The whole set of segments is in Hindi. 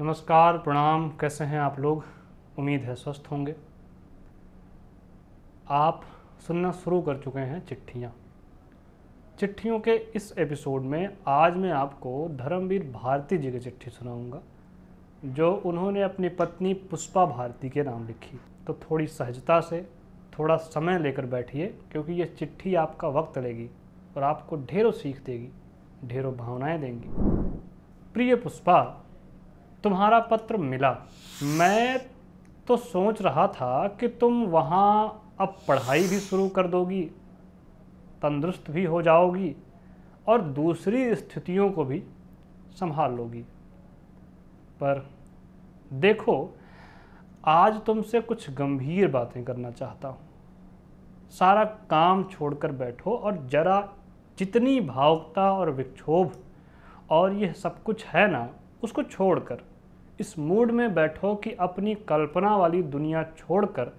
नमस्कार प्रणाम कैसे हैं आप लोग उम्मीद है स्वस्थ होंगे आप सुनना शुरू कर चुके हैं चिट्ठियाँ चिट्ठियों के इस एपिसोड में आज मैं आपको धर्मवीर भारती जी की चिट्ठी सुनाऊंगा जो उन्होंने अपनी पत्नी पुष्पा भारती के नाम लिखी तो थोड़ी सहजता से थोड़ा समय लेकर बैठिए क्योंकि ये चिट्ठी आपका वक्त लेगी और आपको ढेरों सीख देगी ढेरों भावनाएं देंगी प्रिय पुष्पा तुम्हारा पत्र मिला मैं तो सोच रहा था कि तुम वहाँ अब पढ़ाई भी शुरू कर दोगी तंदुरुस्त भी हो जाओगी और दूसरी स्थितियों को भी संभाल लोगी पर देखो आज तुमसे कुछ गंभीर बातें करना चाहता हूँ सारा काम छोड़कर बैठो और ज़रा जितनी भावुकता और विक्षोभ और यह सब कुछ है ना उसको छोड़कर इस मूड में बैठो कि अपनी कल्पना वाली दुनिया छोड़कर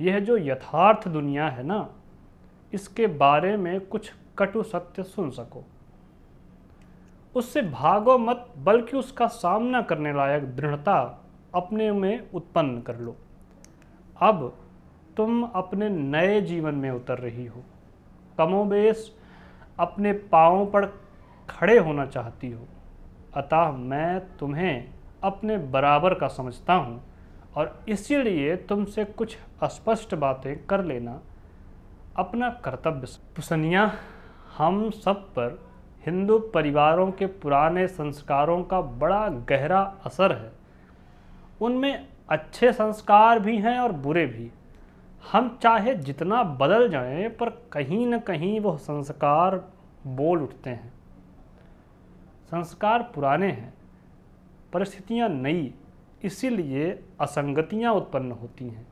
यह जो यथार्थ दुनिया है ना इसके बारे में कुछ कटु सत्य सुन सको उससे भागो मत बल्कि उसका सामना करने लायक दृढ़ता अपने में उत्पन्न कर लो अब तुम अपने नए जीवन में उतर रही हो कमोबेश अपने पाँव पर खड़े होना चाहती हो अतः मैं तुम्हें अपने बराबर का समझता हूँ और इसीलिए तुमसे कुछ स्पष्ट बातें कर लेना अपना कर्तव्य पुसनिया हम सब पर हिंदू परिवारों के पुराने संस्कारों का बड़ा गहरा असर है उनमें अच्छे संस्कार भी हैं और बुरे भी हम चाहे जितना बदल जाएं पर कहीं न कहीं वह संस्कार बोल उठते हैं संस्कार पुराने हैं परिस्थितियाँ नई इसीलिए असंगतियाँ उत्पन्न होती हैं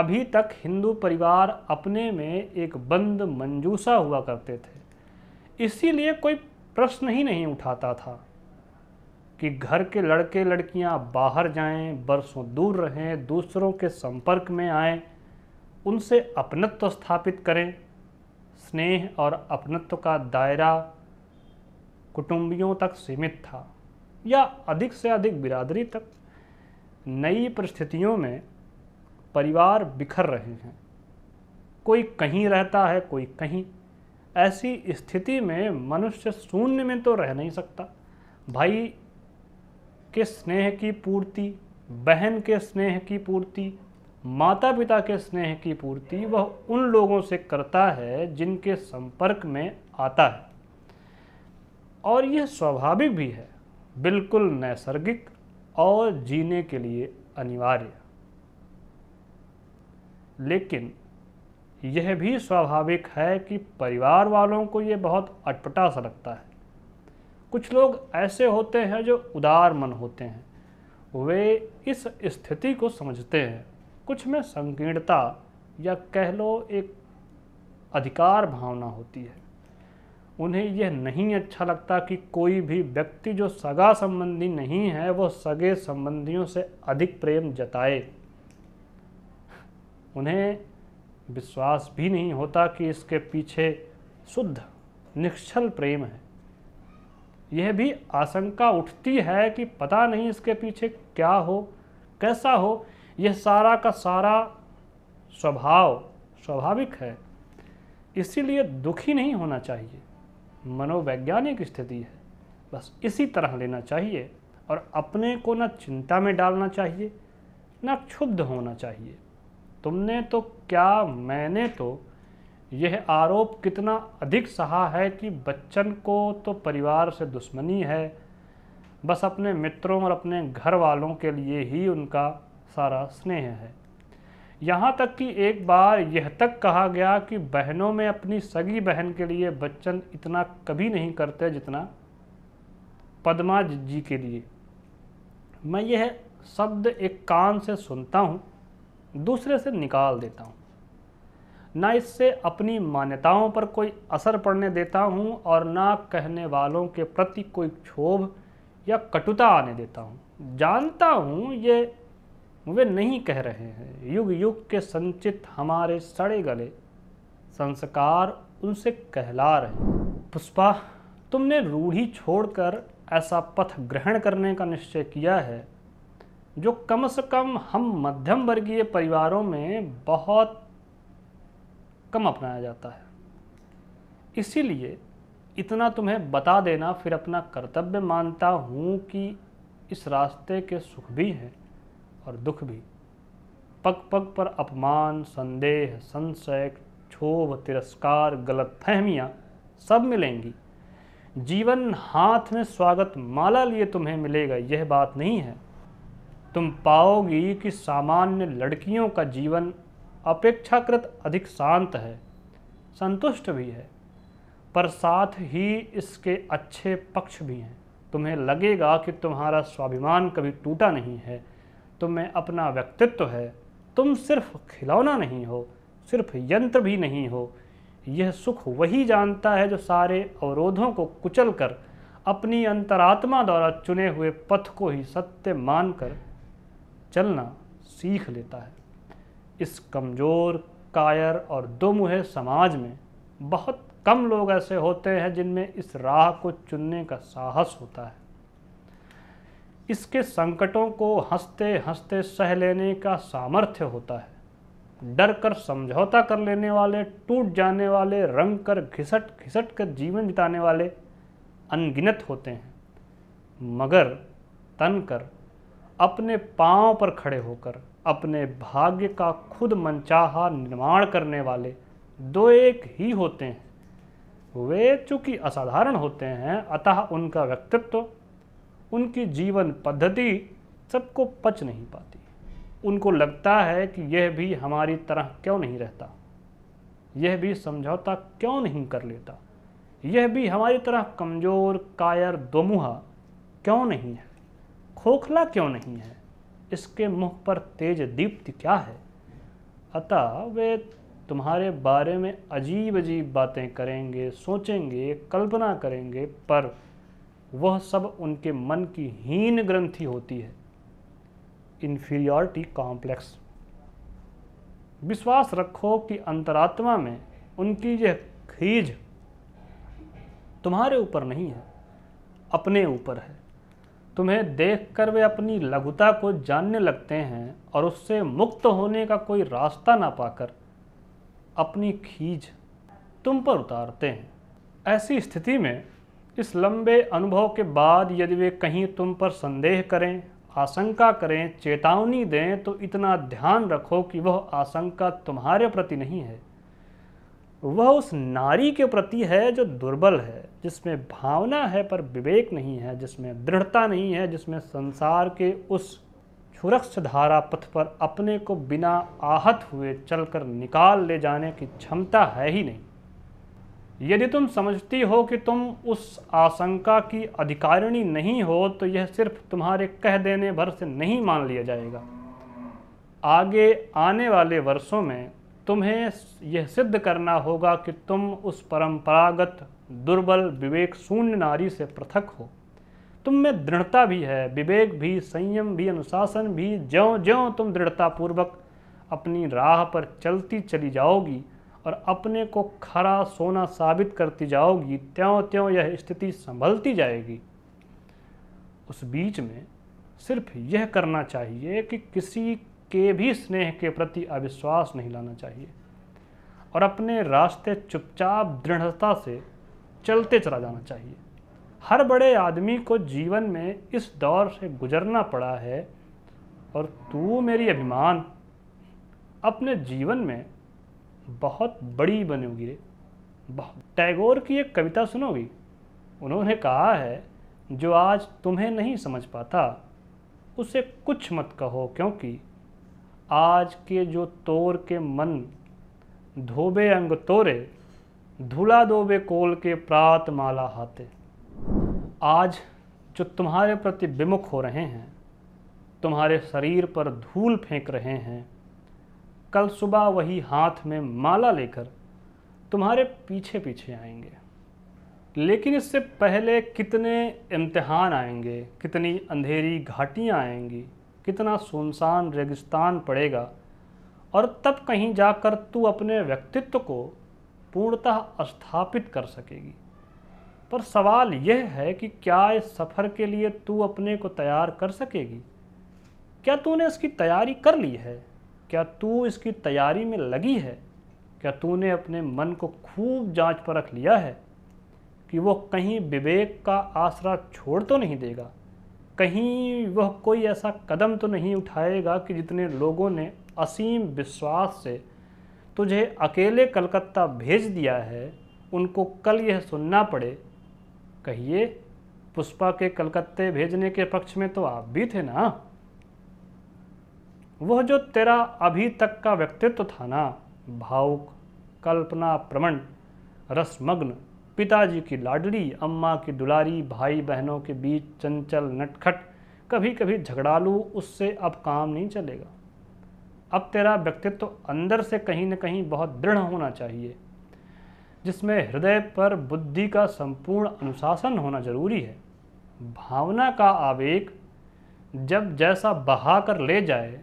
अभी तक हिंदू परिवार अपने में एक बंद मंजूसा हुआ करते थे इसीलिए कोई प्रश्न ही नहीं उठाता था कि घर के लड़के लड़कियां बाहर जाएं, बरसों दूर रहें दूसरों के संपर्क में आएं, उनसे अपनत्व स्थापित करें स्नेह और अपनत्व का दायरा कुटुंबियों तक सीमित था या अधिक से अधिक बिरादरी तक नई परिस्थितियों में परिवार बिखर रहे हैं कोई कहीं रहता है कोई कहीं ऐसी स्थिति में मनुष्य शून्य में तो रह नहीं सकता भाई के स्नेह की पूर्ति बहन के स्नेह की पूर्ति माता पिता के स्नेह की पूर्ति वह उन लोगों से करता है जिनके संपर्क में आता है और यह स्वाभाविक भी है बिल्कुल नैसर्गिक और जीने के लिए अनिवार्य लेकिन यह भी स्वाभाविक है कि परिवार वालों को ये बहुत अटपटा सा लगता है कुछ लोग ऐसे होते हैं जो उदार मन होते हैं वे इस स्थिति को समझते हैं कुछ में संकीर्णता या कह लो एक अधिकार भावना होती है उन्हें यह नहीं अच्छा लगता कि कोई भी व्यक्ति जो सगा संबंधी नहीं है वो सगे संबंधियों से अधिक प्रेम जताए उन्हें विश्वास भी नहीं होता कि इसके पीछे शुद्ध निश्चल प्रेम है यह भी आशंका उठती है कि पता नहीं इसके पीछे क्या हो कैसा हो यह सारा का सारा स्वभाव स्वाभाविक है इसीलिए दुखी नहीं होना चाहिए मनोवैज्ञानिक स्थिति है बस इसी तरह लेना चाहिए और अपने को न चिंता में डालना चाहिए न क्षुब्ध होना चाहिए तुमने तो क्या मैंने तो यह आरोप कितना अधिक सहा है कि बच्चन को तो परिवार से दुश्मनी है बस अपने मित्रों और अपने घर वालों के लिए ही उनका सारा स्नेह है यहाँ तक कि एक बार यह तक कहा गया कि बहनों में अपनी सगी बहन के लिए बच्चन इतना कभी नहीं करते जितना पदमा जी के लिए मैं यह शब्द एक कान से सुनता हूँ दूसरे से निकाल देता हूँ ना इससे अपनी मान्यताओं पर कोई असर पड़ने देता हूँ और ना कहने वालों के प्रति कोई क्षोभ या कटुता आने देता हूँ जानता हूँ ये वे नहीं कह रहे हैं युग युग के संचित हमारे सड़े गले संस्कार उनसे कहला रहे पुष्पा तुमने रूढ़ी छोड़कर ऐसा पथ ग्रहण करने का निश्चय किया है जो कम से कम हम मध्यम वर्गीय परिवारों में बहुत कम अपनाया जाता है इसीलिए इतना तुम्हें बता देना फिर अपना कर्तव्य मानता हूँ कि इस रास्ते के सुख भी हैं और दुख भी पग पग पर अपमान संदेह संशय क्षोभ तिरस्कार गलत फहमियाँ सब मिलेंगी जीवन हाथ में स्वागत माला लिए तुम्हें मिलेगा यह बात नहीं है तुम पाओगी कि सामान्य लड़कियों का जीवन अपेक्षाकृत अधिक शांत है संतुष्ट भी है पर साथ ही इसके अच्छे पक्ष भी हैं तुम्हें लगेगा कि तुम्हारा स्वाभिमान कभी टूटा नहीं है तुम्हें अपना व्यक्तित्व है तुम सिर्फ खिलौना नहीं हो सिर्फ यंत्र भी नहीं हो यह सुख वही जानता है जो सारे अवरोधों को कुचल कर अपनी अंतरात्मा द्वारा चुने हुए पथ को ही सत्य मानकर चलना सीख लेता है इस कमज़ोर कायर और दुमुहे समाज में बहुत कम लोग ऐसे होते हैं जिनमें इस राह को चुनने का साहस होता है इसके संकटों को हंसते हंसते सह लेने का सामर्थ्य होता है डर कर समझौता कर लेने वाले टूट जाने वाले रंग कर घिसट घिसट कर जीवन बिताने वाले अनगिनत होते हैं मगर तन कर अपने पाँव पर खड़े होकर अपने भाग्य का खुद मनचाहा निर्माण करने वाले दो एक ही होते हैं वे चूंकि असाधारण होते हैं अतः उनका व्यक्तित्व उनकी जीवन पद्धति सबको पच नहीं पाती उनको लगता है कि यह भी हमारी तरह क्यों नहीं रहता यह भी समझौता क्यों नहीं कर लेता यह भी हमारी तरह कमज़ोर कायर दोमुहा क्यों नहीं है खोखला क्यों नहीं है इसके मुंह पर तेज दीप्ति क्या है अतः वे तुम्हारे बारे में अजीब अजीब बातें करेंगे सोचेंगे कल्पना करेंगे पर वह सब उनके मन की हीन ग्रंथि होती है इन्फीरियॉरिटी कॉम्प्लेक्स विश्वास रखो कि अंतरात्मा में उनकी यह खीज तुम्हारे ऊपर नहीं है अपने ऊपर है तुम्हें देखकर वे अपनी लघुता को जानने लगते हैं और उससे मुक्त होने का कोई रास्ता ना पाकर अपनी खीज तुम पर उतारते हैं ऐसी स्थिति में इस लंबे अनुभव के बाद यदि वे कहीं तुम पर संदेह करें आशंका करें चेतावनी दें तो इतना ध्यान रखो कि वह आशंका तुम्हारे प्रति नहीं है वह उस नारी के प्रति है जो दुर्बल है जिसमें भावना है पर विवेक नहीं है जिसमें दृढ़ता नहीं है जिसमें संसार के उस छुरक्ष धारा पथ पर अपने को बिना आहत हुए चलकर निकाल ले जाने की क्षमता है ही नहीं यदि तुम समझती हो कि तुम उस आशंका की अधिकारिणी नहीं हो तो यह सिर्फ तुम्हारे कह देने भर से नहीं मान लिया जाएगा आगे आने वाले वर्षों में तुम्हें यह सिद्ध करना होगा कि तुम उस परंपरागत दुर्बल विवेक शून्य नारी से पृथक हो तुम में दृढ़ता भी है विवेक भी संयम भी अनुशासन भी ज्यों ज्यों तुम दृढ़तापूर्वक अपनी राह पर चलती चली जाओगी और अपने को खरा सोना साबित करती जाओगी त्यों त्यों यह स्थिति संभलती जाएगी उस बीच में सिर्फ यह करना चाहिए कि किसी के भी स्नेह के प्रति अविश्वास नहीं लाना चाहिए और अपने रास्ते चुपचाप दृढ़ता से चलते चला जाना चाहिए हर बड़े आदमी को जीवन में इस दौर से गुजरना पड़ा है और तू मेरी अभिमान अपने जीवन में बहुत बड़ी बनेगी रे टैगोर की एक कविता सुनोगी उन्होंने कहा है जो आज तुम्हें नहीं समझ पाता उसे कुछ मत कहो क्योंकि आज के जो तोर के मन धोबे अंग तोरे धूला दोबे कोल के प्रात माला हाथे आज जो तुम्हारे प्रति विमुख हो रहे हैं तुम्हारे शरीर पर धूल फेंक रहे हैं कल सुबह वही हाथ में माला लेकर तुम्हारे पीछे पीछे आएंगे लेकिन इससे पहले कितने इम्तहान आएंगे कितनी अंधेरी घाटियाँ आएंगी कितना सुनसान रेगिस्तान पड़ेगा और तब कहीं जाकर तू अपने व्यक्तित्व को पूर्णतः स्थापित कर सकेगी पर सवाल यह है कि क्या इस सफ़र के लिए तू अपने को तैयार कर सकेगी क्या तूने इसकी तैयारी कर ली है क्या तू इसकी तैयारी में लगी है क्या तूने अपने मन को खूब जांच पर रख लिया है कि वह कहीं विवेक का आसरा छोड़ तो नहीं देगा कहीं वह कोई ऐसा कदम तो नहीं उठाएगा कि जितने लोगों ने असीम विश्वास से तुझे अकेले कलकत्ता भेज दिया है उनको कल यह सुनना पड़े कहिए पुष्पा के कलकत्ते भेजने के पक्ष में तो आप भी थे ना वह जो तेरा अभी तक का व्यक्तित्व था ना भावुक कल्पना प्रमण रसमग्न पिताजी की लाडली अम्मा की दुलारी भाई बहनों के बीच चंचल नटखट कभी कभी झगड़ालू उससे अब काम नहीं चलेगा अब तेरा व्यक्तित्व अंदर से कहीं न कहीं बहुत दृढ़ होना चाहिए जिसमें हृदय पर बुद्धि का संपूर्ण अनुशासन होना जरूरी है भावना का आवेग जब जैसा बहा कर ले जाए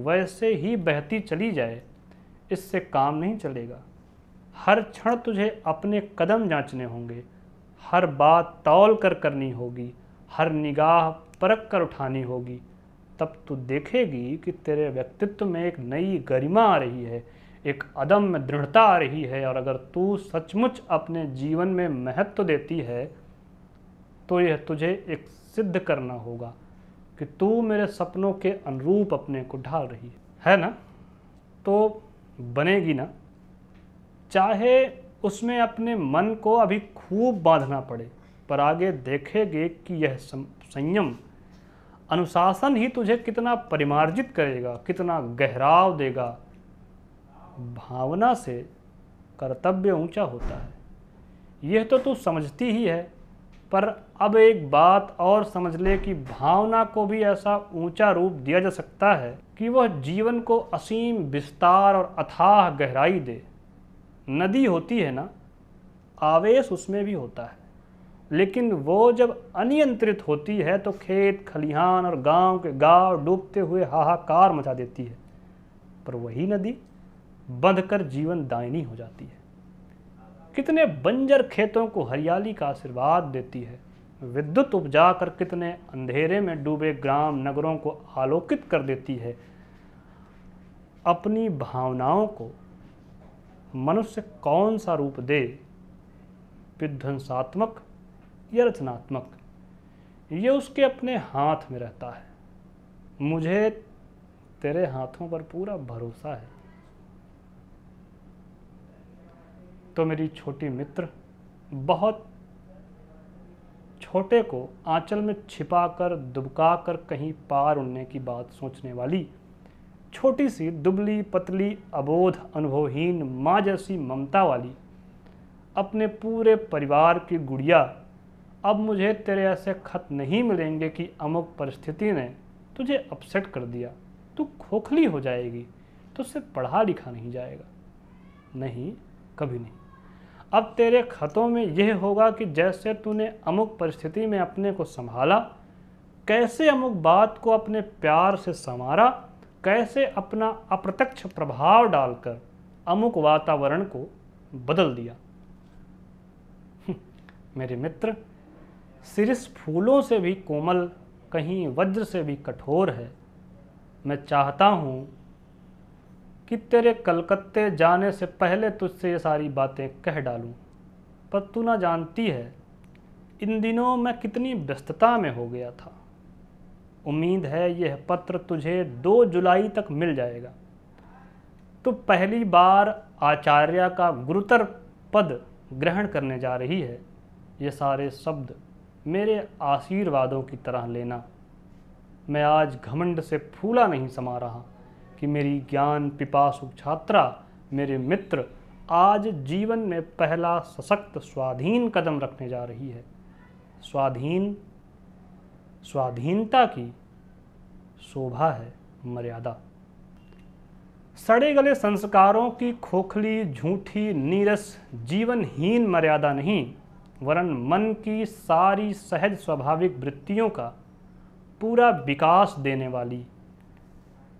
वैसे ही बहती चली जाए इससे काम नहीं चलेगा हर क्षण तुझे अपने कदम जांचने होंगे हर बात तौल कर करनी होगी हर निगाह परख कर उठानी होगी तब तू देखेगी कि तेरे व्यक्तित्व में एक नई गरिमा आ रही है एक अदम में दृढ़ता आ रही है और अगर तू सचमुच अपने जीवन में महत्व देती है तो यह तुझे एक सिद्ध करना होगा कि तू मेरे सपनों के अनुरूप अपने को ढाल रही है है ना तो बनेगी ना चाहे उसमें अपने मन को अभी खूब बांधना पड़े पर आगे देखेंगे कि यह संयम अनुशासन ही तुझे कितना परिमार्जित करेगा कितना गहराव देगा भावना से कर्तव्य ऊंचा होता है यह तो तू समझती ही है पर अब एक बात और समझ ले कि भावना को भी ऐसा ऊंचा रूप दिया जा सकता है कि वह जीवन को असीम विस्तार और अथाह गहराई दे नदी होती है ना आवेश उसमें भी होता है लेकिन वो जब अनियंत्रित होती है तो खेत खलिहान और गांव के गांव डूबते हुए हाहाकार मचा देती है पर वही नदी बंधकर जीवन दायनी हो जाती है कितने बंजर खेतों को हरियाली का आशीर्वाद देती है विद्युत उपजा कर कितने अंधेरे में डूबे ग्राम नगरों को आलोकित कर देती है अपनी भावनाओं को मनुष्य कौन सा रूप दे विध्वंसात्मक या रचनात्मक ये उसके अपने हाथ में रहता है मुझे तेरे हाथों पर पूरा भरोसा है तो मेरी छोटी मित्र बहुत छोटे को आंचल में छिपा कर दुबका कर कहीं पार उड़ने की बात सोचने वाली छोटी सी दुबली पतली अबोध अनुभवहीन माँ जैसी ममता वाली अपने पूरे परिवार की गुड़िया अब मुझे तेरे ऐसे खत नहीं मिलेंगे कि अमुक परिस्थिति ने तुझे अपसेट कर दिया तू खोखली हो जाएगी तो उससे पढ़ा लिखा नहीं जाएगा नहीं कभी नहीं अब तेरे ख़तों में यह होगा कि जैसे तूने अमुक परिस्थिति में अपने को संभाला कैसे अमुक बात को अपने प्यार से संवारा कैसे अपना अप्रत्यक्ष प्रभाव डालकर अमुक वातावरण को बदल दिया हम्म, मेरे मित्र सिरिस फूलों से भी कोमल कहीं वज्र से भी कठोर है मैं चाहता हूँ कि तेरे कलकत्ते जाने से पहले तुझसे ये सारी बातें कह डालूं पर तू ना जानती है इन दिनों मैं कितनी व्यस्तता में हो गया था उम्मीद है यह पत्र तुझे दो जुलाई तक मिल जाएगा तो पहली बार आचार्य का गुरुतर पद ग्रहण करने जा रही है ये सारे शब्द मेरे आशीर्वादों की तरह लेना मैं आज घमंड से फूला नहीं समा रहा कि मेरी ज्ञान पिपासु छात्रा मेरे मित्र आज जीवन में पहला सशक्त स्वाधीन कदम रखने जा रही है स्वाधीन स्वाधीनता की शोभा है मर्यादा सड़े गले संस्कारों की खोखली झूठी नीरस जीवनहीन मर्यादा नहीं वरन मन की सारी सहज स्वाभाविक वृत्तियों का पूरा विकास देने वाली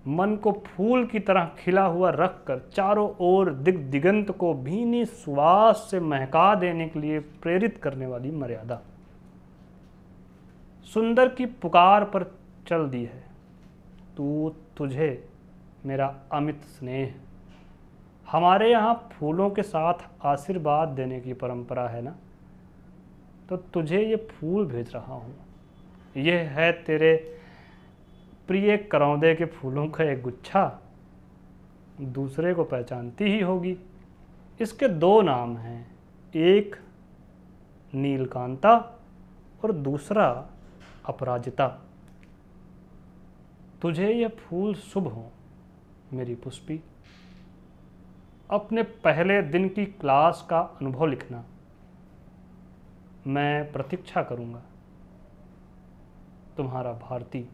मन को फूल की तरह खिला हुआ रखकर चारों ओर दिगंत को भीनी सुवास से महका देने के लिए प्रेरित करने वाली मर्यादा सुंदर की पुकार पर चल दी है तू तुझे मेरा अमित स्नेह हमारे यहाँ फूलों के साथ आशीर्वाद देने की परंपरा है ना तो तुझे ये फूल भेज रहा हूँ यह है तेरे प्रिय करौंदे के फूलों का एक गुच्छा दूसरे को पहचानती ही होगी इसके दो नाम हैं एक नीलकांता और दूसरा अपराजिता तुझे यह फूल शुभ हो मेरी पुष्पी अपने पहले दिन की क्लास का अनुभव लिखना मैं प्रतीक्षा करूँगा तुम्हारा भारती